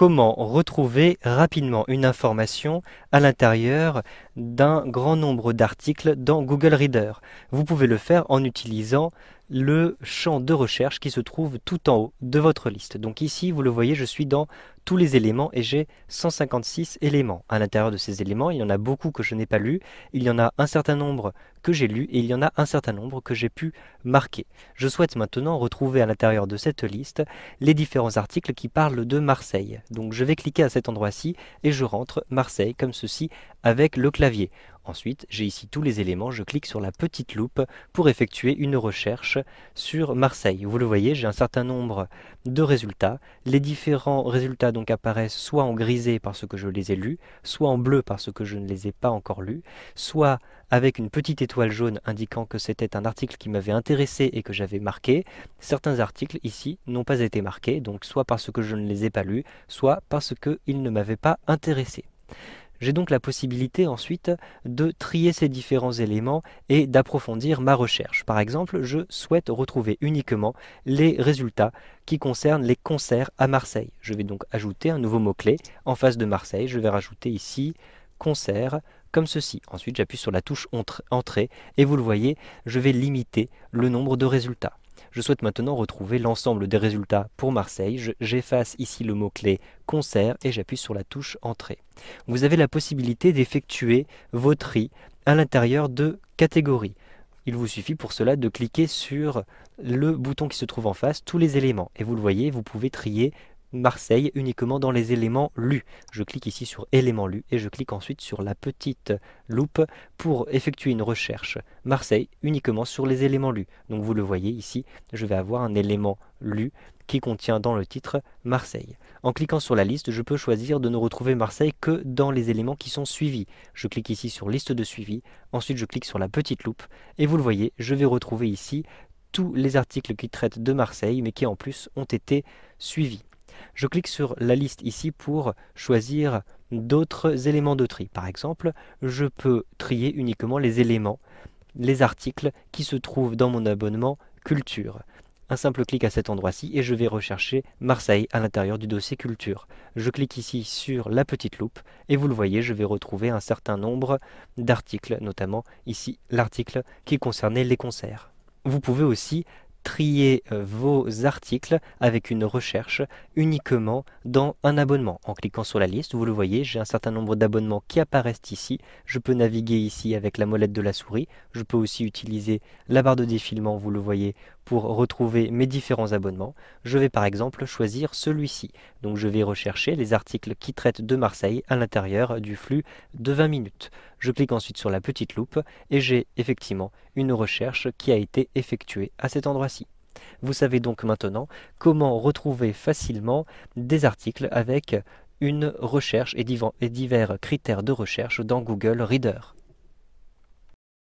Comment retrouver rapidement une information à l'intérieur d'un grand nombre d'articles dans Google Reader Vous pouvez le faire en utilisant le champ de recherche qui se trouve tout en haut de votre liste. Donc ici, vous le voyez, je suis dans tous les éléments et j'ai 156 éléments. À l'intérieur de ces éléments, il y en a beaucoup que je n'ai pas lus, il y en a un certain nombre que j'ai lus et il y en a un certain nombre que j'ai pu marquer. Je souhaite maintenant retrouver à l'intérieur de cette liste les différents articles qui parlent de Marseille. Donc je vais cliquer à cet endroit-ci et je rentre Marseille comme ceci avec le clavier. Ensuite, j'ai ici tous les éléments, je clique sur la petite loupe pour effectuer une recherche sur Marseille. Vous le voyez, j'ai un certain nombre de résultats. Les différents résultats donc apparaissent soit en grisé parce que je les ai lus, soit en bleu parce que je ne les ai pas encore lus, soit avec une petite étoile jaune indiquant que c'était un article qui m'avait intéressé et que j'avais marqué. Certains articles ici n'ont pas été marqués, donc soit parce que je ne les ai pas lus, soit parce qu'ils ne m'avaient pas intéressé. J'ai donc la possibilité ensuite de trier ces différents éléments et d'approfondir ma recherche. Par exemple, je souhaite retrouver uniquement les résultats qui concernent les concerts à Marseille. Je vais donc ajouter un nouveau mot-clé en face de Marseille. Je vais rajouter ici concert comme ceci. Ensuite, j'appuie sur la touche entrée et vous le voyez, je vais limiter le nombre de résultats. Je souhaite maintenant retrouver l'ensemble des résultats pour Marseille. J'efface ici le mot-clé concert et j'appuie sur la touche entrée. Vous avez la possibilité d'effectuer vos tris à l'intérieur de catégories. Il vous suffit pour cela de cliquer sur le bouton qui se trouve en face, tous les éléments. Et vous le voyez, vous pouvez trier Marseille uniquement dans les éléments lus. Je clique ici sur éléments lus et je clique ensuite sur la petite loupe pour effectuer une recherche Marseille uniquement sur les éléments lus. Donc vous le voyez ici, je vais avoir un élément lu qui contient dans le titre Marseille. En cliquant sur la liste, je peux choisir de ne retrouver Marseille que dans les éléments qui sont suivis. Je clique ici sur liste de suivi, ensuite je clique sur la petite loupe et vous le voyez, je vais retrouver ici tous les articles qui traitent de Marseille mais qui en plus ont été suivis. Je clique sur la liste ici pour choisir d'autres éléments de tri. Par exemple, je peux trier uniquement les éléments, les articles qui se trouvent dans mon abonnement culture. Un simple clic à cet endroit-ci et je vais rechercher Marseille à l'intérieur du dossier culture. Je clique ici sur la petite loupe et vous le voyez, je vais retrouver un certain nombre d'articles, notamment ici l'article qui concernait les concerts. Vous pouvez aussi trier euh, vos articles avec une recherche uniquement dans un abonnement. En cliquant sur la liste, vous le voyez, j'ai un certain nombre d'abonnements qui apparaissent ici. Je peux naviguer ici avec la molette de la souris. Je peux aussi utiliser la barre de défilement, vous le voyez, pour retrouver mes différents abonnements, je vais par exemple choisir celui-ci. Donc je vais rechercher les articles qui traitent de Marseille à l'intérieur du flux de 20 minutes. Je clique ensuite sur la petite loupe et j'ai effectivement une recherche qui a été effectuée à cet endroit-ci. Vous savez donc maintenant comment retrouver facilement des articles avec une recherche et divers critères de recherche dans Google Reader.